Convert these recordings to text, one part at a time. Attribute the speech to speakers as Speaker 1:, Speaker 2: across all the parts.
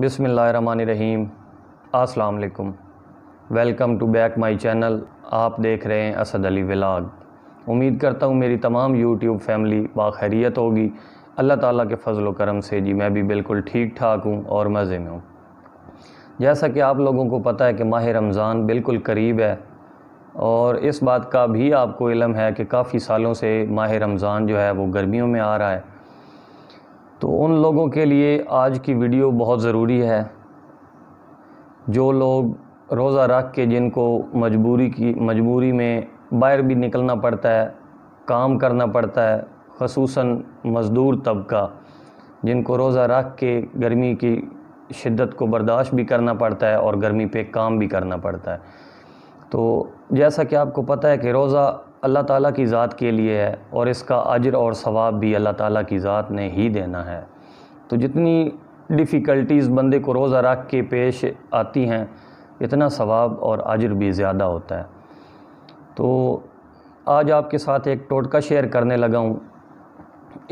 Speaker 1: बिसमीम अस्सलाम welcome to back my channel आप देख रहे हैं असद अली विलाग उम्मीद करता हूँ मेरी तमाम यूट्यूब फैमिली बाखैरियत होगी अल्लाह ताला के फजल करम से जी मैं भी बिल्कुल ठीक ठाक हूँ और मज़े में हूँ जैसा कि आप लोगों को पता है कि माह रमज़ान बिल्कुल करीब है और इस बात का भी आपको इलम है कि काफ़ी सालों से माह रमज़ान जो है वो गर्मियों में आ रहा है तो उन लोगों के लिए आज की वीडियो बहुत ज़रूरी है जो लोग रोज़ा रख के जिनको मजबूरी की मजबूरी में बाहर भी निकलना पड़ता है काम करना पड़ता है खसूस मज़दूर तबका जिनको रोज़ा रख के गर्मी की शिद्दत को बर्दाश्त भी करना पड़ता है और गर्मी पे काम भी करना पड़ता है तो जैसा कि आपको पता है कि रोज़ा अल्लाह ताला की ज़ात के लिए है और इसका अजर और सवाब भी अल्लाह ताला की ज़ात ने ही देना है तो जितनी डिफ़िकल्टीज़ बंदे को रोज़ा रख के पेश आती हैं इतना सवाब और अजर भी ज़्यादा होता है तो आज आपके साथ एक टोटका शेयर करने लगा हूँ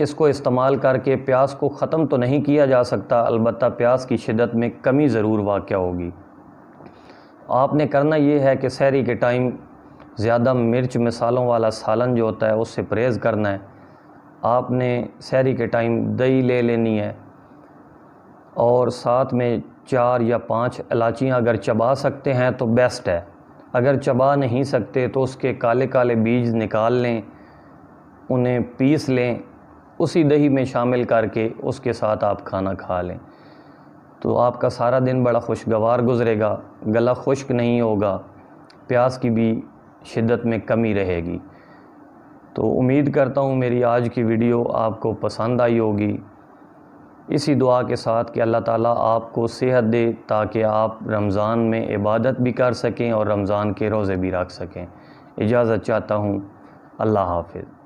Speaker 1: इसको इस्तेमाल करके प्यास को ख़त्म तो नहीं किया जा सकता अलबत् प्यास की शिदत में कमी ज़रूर वाक़ होगी आपने करना ये है कि सैरी के टाइम ज़्यादा मिर्च मिसालों वाला सालन जो होता है उससे परहेज़ करना है आपने सहरी के टाइम दही ले लेनी है और साथ में चार या पांच इलाचियाँ अगर चबा सकते हैं तो बेस्ट है अगर चबा नहीं सकते तो उसके काले काले बीज निकाल लें उन्हें पीस लें उसी दही में शामिल करके उसके साथ आप खाना खा लें तो आपका सारा दिन बड़ा खुशगवार गुजरेगा गला खुश्क नहीं होगा प्यास की भी शिद्दत में कमी रहेगी तो उम्मीद करता हूँ मेरी आज की वीडियो आपको पसंद आई होगी इसी दुआ के साथ कि अल्लाह ताला आपको सेहत दे ताकि आप रमज़ान में इबादत भी कर सकें और रमज़ान के रोज़े भी रख सकें इजाज़त चाहता हूँ अल्लाह हाफिज़